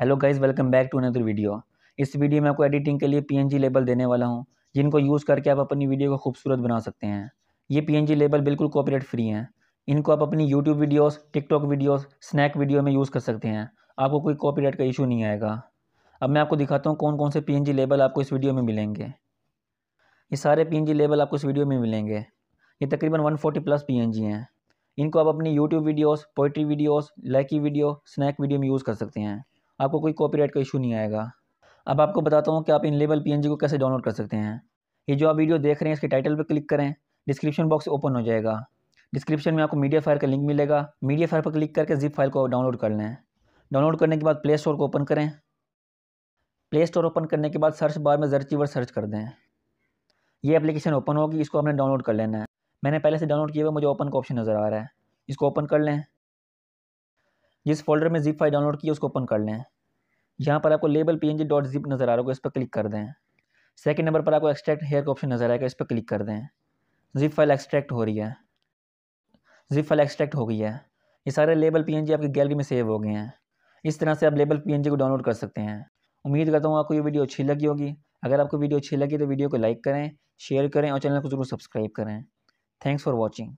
hello guys welcome back to another video इस वीडियो में आपको एडिटिंग के लिए पीएनजी लेबल देने वाला हूं जिनको यूज़ करके आप अपनी वीडियो को खूबसूरत बना सकते हैं ये पीएनजी लेबल बिल्कुल कॉपीराइट फ्री हैं इनको आप अपनी YouTube videos TikTok videos Snack video में यूज़ कर सकते हैं आपको कोई कॉपी का इशू नहीं आएगा अब मैं आपको दिखाता हूँ कौन कौन से पी लेबल आपको इस वीडियो में मिलेंगे ये सारे पी लेबल आपको इस वीडियो में मिलेंगे ये तकरीबन वन प्लस पी हैं इनको आप अपनी YouTube videos poetry videos Likee video Snack video में यूज़ कर सकते हैं आपको कोई कॉपीराइट का इशू नहीं आएगा अब आपको बताता हूँ कि आप इन लेबल पी को कैसे डाउनलोड कर सकते हैं ये जो आप वीडियो देख रहे हैं इसके टाइटल पर क्लिक करें डिस्क्रिप्शन बॉक्स ओपन हो जाएगा डिस्क्रिप्शन में आपको मीडिया फायर का लिंक मिलेगा मीडिया फायर पर क्लिक करके जिप फाइल को डाउनलोड कर लें डाउनलोड करने के बाद प्ले स्टोर को ओपन करें प्ले स्टोर ओपन करने के बाद सर्च बार में जर्चीवर सर्च कर दें ये एप्लीकेशन ओपन होगी इसको हमने डाउनलोड कर लेना है मैंने पहले से डाउनलोड किया हुआ मुझे ओपन का ऑप्शन नज़र आ रहा है इसको ओपन कर लें जिस फोल्डर में जिप फाइल डाउनलोड की उसको ओपन कर लें यहाँ पर आपको label P N G dot zip नज़र आ रहा होगा इस पर क्लिक कर दें सेकेंड नंबर पर आपको एक्सट्रैक्ट हेयर का ऑप्शन नज़र आएगा इस पर क्लिक कर दें जिप फाइल एक्सट्रैक्ट हो रही है जिप फाइल एक्सट्रैक्ट हो गई है ये सारे लेबल पी एन जी आपकी गैलरी में सेव हो गए हैं इस तरह से आप लेबल पी एन जी को डाउनलोड कर सकते हैं उम्मीद करता हूँ आपको ये वीडियो अच्छी लगी होगी अगर आपको वीडियो अच्छी लगी तो वीडियो को लाइक करें शेयर करें और चैनल को ज़रूर सब्सक्राइब करें थैंक्स फॉर वॉचिंग